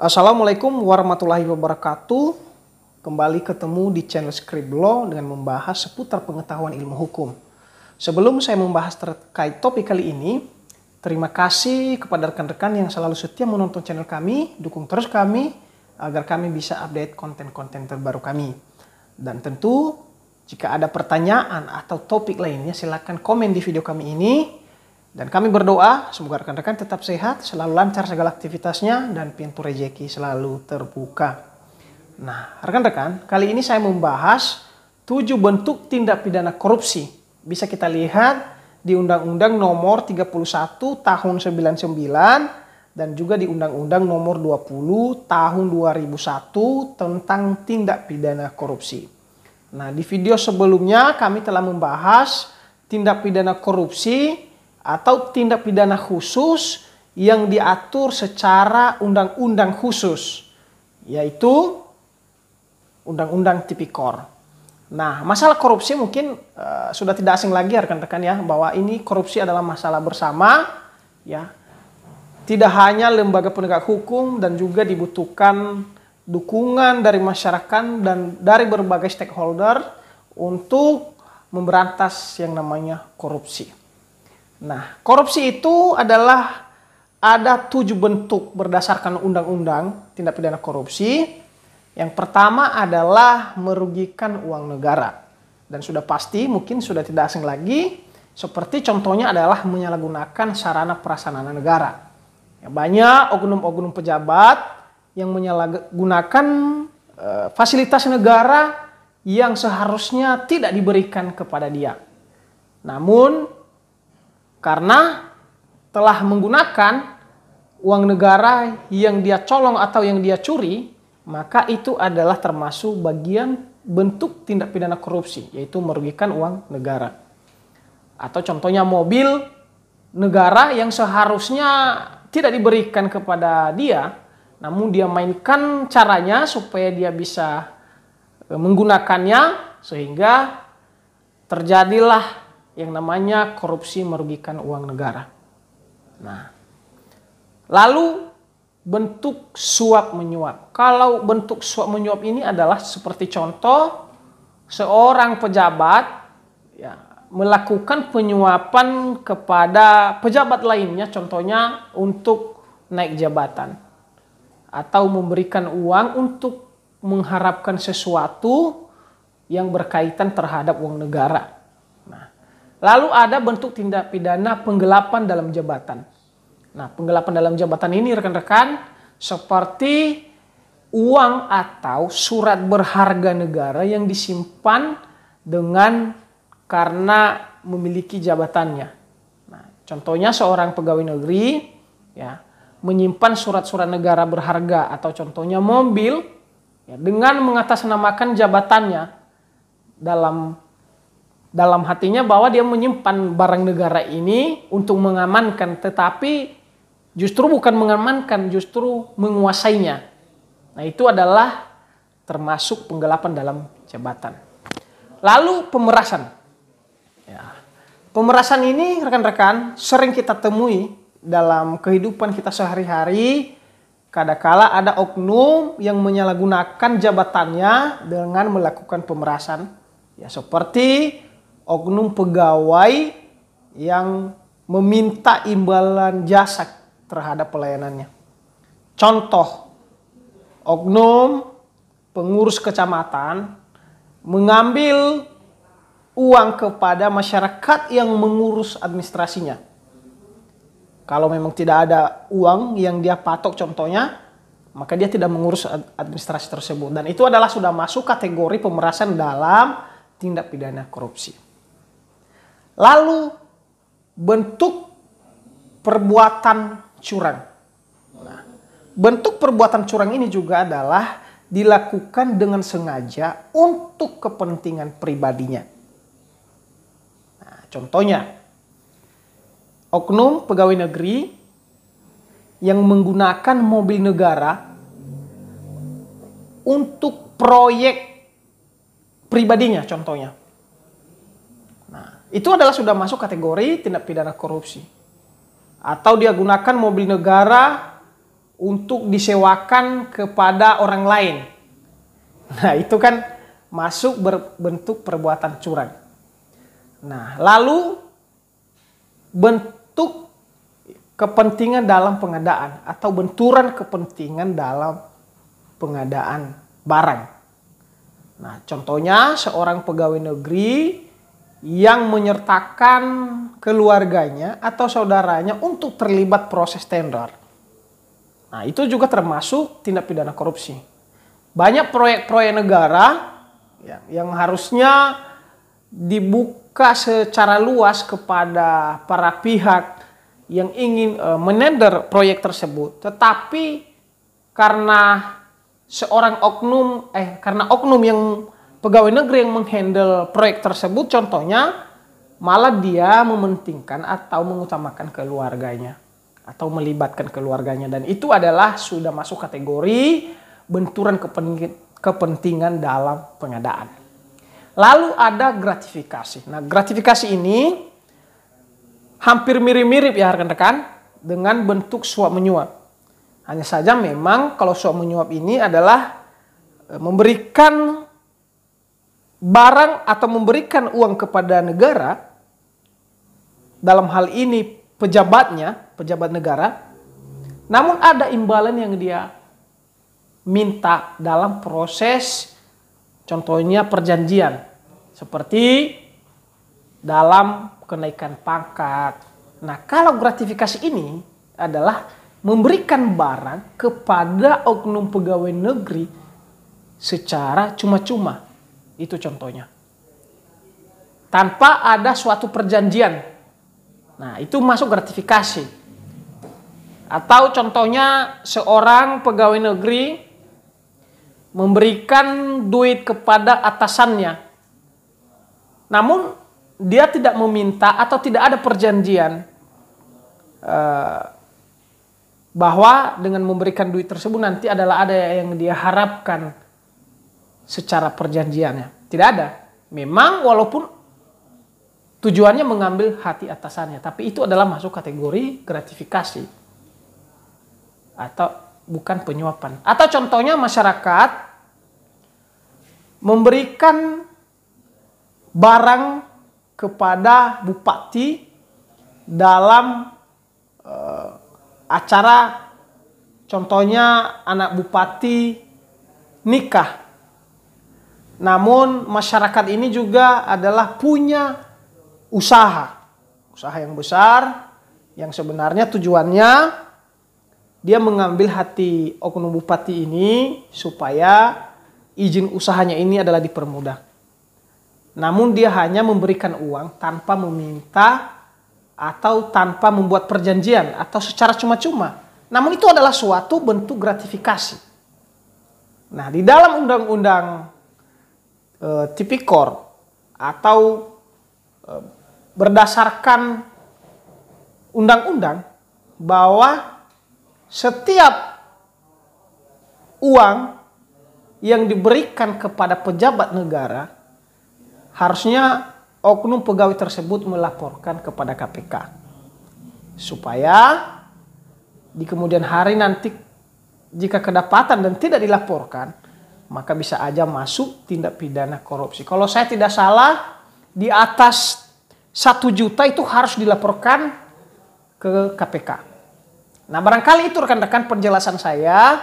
Assalamualaikum warahmatullahi wabarakatuh. Kembali ketemu di channel Law dengan membahas seputar pengetahuan ilmu hukum. Sebelum saya membahas terkait topik kali ini, terima kasih kepada rekan-rekan yang selalu setia menonton channel kami, dukung terus kami agar kami bisa update konten-konten terbaru kami. Dan tentu jika ada pertanyaan atau topik lainnya, silakan komen di video kami ini. Dan kami berdoa semoga rekan-rekan tetap sehat, selalu lancar segala aktivitasnya, dan pintu rejeki selalu terbuka. Nah, rekan-rekan, kali ini saya membahas tujuh bentuk tindak pidana korupsi. Bisa kita lihat di Undang-Undang Nomor 31 Tahun 99 dan juga di Undang-Undang Nomor 20 Tahun 2001 tentang tindak pidana korupsi. Nah, di video sebelumnya kami telah membahas tindak pidana korupsi atau tindak pidana khusus yang diatur secara undang-undang khusus, yaitu undang-undang tipikor. Nah, masalah korupsi mungkin uh, sudah tidak asing lagi rekan-rekan ya bahwa ini korupsi adalah masalah bersama ya. Tidak hanya lembaga penegak hukum dan juga dibutuhkan dukungan dari masyarakat dan dari berbagai stakeholder untuk memberantas yang namanya korupsi. Nah, korupsi itu adalah ada tujuh bentuk berdasarkan undang-undang tindak pidana korupsi. Yang pertama adalah merugikan uang negara. Dan sudah pasti mungkin sudah tidak asing lagi seperti contohnya adalah menyalahgunakan sarana prasarana negara. Ya, banyak oknum-oknum pejabat yang menyalahgunakan uh, fasilitas negara yang seharusnya tidak diberikan kepada dia. Namun karena telah menggunakan uang negara yang dia colong atau yang dia curi, maka itu adalah termasuk bagian bentuk tindak pidana korupsi, yaitu merugikan uang negara. Atau contohnya mobil negara yang seharusnya tidak diberikan kepada dia, namun dia mainkan caranya supaya dia bisa e, menggunakannya sehingga terjadilah yang namanya korupsi merugikan uang negara. Nah, lalu bentuk suap menyuap. Kalau bentuk suap menyuap ini adalah seperti contoh seorang pejabat ya, melakukan penyuapan kepada pejabat lainnya, contohnya untuk naik jabatan atau memberikan uang untuk mengharapkan sesuatu yang berkaitan terhadap uang negara. Nah, lalu ada bentuk tindak pidana penggelapan dalam jabatan. Nah, penggelapan dalam jabatan ini rekan-rekan seperti uang atau surat berharga negara yang disimpan dengan karena memiliki jabatannya. Nah, contohnya seorang pegawai negeri ya menyimpan surat-surat negara berharga atau contohnya mobil ya, dengan mengatasnamakan jabatannya dalam dalam hatinya bahwa dia menyimpan barang negara ini untuk mengamankan tetapi justru bukan mengamankan justru menguasainya. Nah, itu adalah termasuk penggelapan dalam jabatan. Lalu pemerasan. Ya. Pemerasan ini rekan-rekan sering kita temui dalam kehidupan kita sehari-hari kadakala ada oknum yang menyalahgunakan jabatannya dengan melakukan pemerasan ya seperti oknum pegawai yang meminta imbalan jasa terhadap pelayanannya contoh oknum pengurus kecamatan mengambil uang kepada masyarakat yang mengurus administrasinya kalau memang tidak ada uang yang dia patok contohnya, maka dia tidak mengurus administrasi tersebut. Dan itu adalah sudah masuk kategori pemerasan dalam tindak pidana korupsi. Lalu bentuk perbuatan curang. Nah, bentuk perbuatan curang ini juga adalah dilakukan dengan sengaja untuk kepentingan pribadinya. Nah, contohnya, oknum pegawai negeri yang menggunakan mobil negara untuk proyek pribadinya contohnya. Nah, itu adalah sudah masuk kategori tindak pidana korupsi. Atau dia gunakan mobil negara untuk disewakan kepada orang lain. Nah, itu kan masuk berbentuk perbuatan curang. Nah, lalu bentuk bentuk kepentingan dalam pengadaan atau benturan kepentingan dalam pengadaan barang. Nah, contohnya seorang pegawai negeri yang menyertakan keluarganya atau saudaranya untuk terlibat proses tender. Nah, itu juga termasuk tindak pidana korupsi. Banyak proyek-proyek negara ya, yang, harusnya dibuka terbuka secara luas kepada para pihak yang ingin uh, menender proyek tersebut. Tetapi karena seorang oknum eh karena oknum yang pegawai negeri yang menghandle proyek tersebut contohnya malah dia mementingkan atau mengutamakan keluarganya atau melibatkan keluarganya dan itu adalah sudah masuk kategori benturan kepentingan dalam pengadaan. Lalu ada gratifikasi. Nah, gratifikasi ini hampir mirip-mirip ya rekan-rekan dengan bentuk suap menyuap. Hanya saja memang kalau suap menyuap ini adalah e, memberikan barang atau memberikan uang kepada negara dalam hal ini pejabatnya, pejabat negara. Namun ada imbalan yang dia minta dalam proses Contohnya perjanjian. Seperti dalam kenaikan pangkat. Nah, kalau gratifikasi ini adalah memberikan barang kepada oknum pegawai negeri secara cuma-cuma. Itu contohnya. Tanpa ada suatu perjanjian. Nah, itu masuk gratifikasi. Atau contohnya seorang pegawai negeri memberikan duit kepada atasannya. Namun dia tidak meminta atau tidak ada perjanjian eh, bahwa dengan memberikan duit tersebut nanti adalah ada yang dia harapkan secara perjanjiannya. Tidak ada. Memang walaupun tujuannya mengambil hati atasannya, tapi itu adalah masuk kategori gratifikasi atau bukan penyuapan. Atau contohnya masyarakat memberikan barang kepada bupati dalam uh, acara contohnya anak bupati nikah. Namun masyarakat ini juga adalah punya usaha. Usaha yang besar yang sebenarnya tujuannya dia mengambil hati oknum bupati ini supaya izin usahanya ini adalah dipermudah. Namun dia hanya memberikan uang tanpa meminta atau tanpa membuat perjanjian atau secara cuma-cuma. Namun itu adalah suatu bentuk gratifikasi. Nah, di dalam undang-undang e, tipikor atau e, berdasarkan undang-undang bahwa setiap uang yang diberikan kepada pejabat negara harusnya oknum pegawai tersebut melaporkan kepada KPK supaya di kemudian hari nanti jika kedapatan dan tidak dilaporkan maka bisa aja masuk tindak pidana korupsi. Kalau saya tidak salah, di atas satu juta itu harus dilaporkan ke KPK. Nah, barangkali itu rekan-rekan penjelasan saya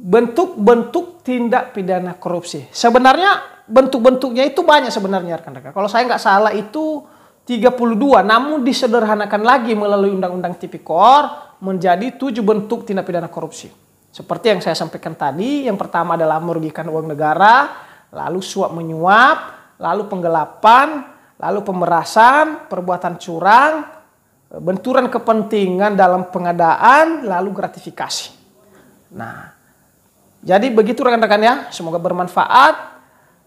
bentuk-bentuk tindak pidana korupsi. Sebenarnya bentuk-bentuknya itu banyak sebenarnya rekan-rekan. Kalau saya nggak salah itu 32, namun disederhanakan lagi melalui Undang-Undang Tipikor menjadi tujuh bentuk tindak pidana korupsi. Seperti yang saya sampaikan tadi, yang pertama adalah merugikan uang negara, lalu suap menyuap, lalu penggelapan, lalu pemerasan, perbuatan curang, benturan kepentingan dalam pengadaan lalu gratifikasi. Nah, jadi begitu rekan-rekan ya, semoga bermanfaat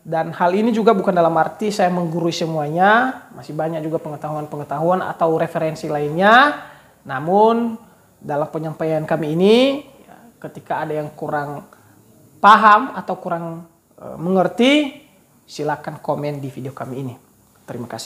dan hal ini juga bukan dalam arti saya menggurui semuanya, masih banyak juga pengetahuan-pengetahuan atau referensi lainnya. Namun dalam penyampaian kami ini ketika ada yang kurang paham atau kurang e, mengerti, silakan komen di video kami ini. Terima kasih.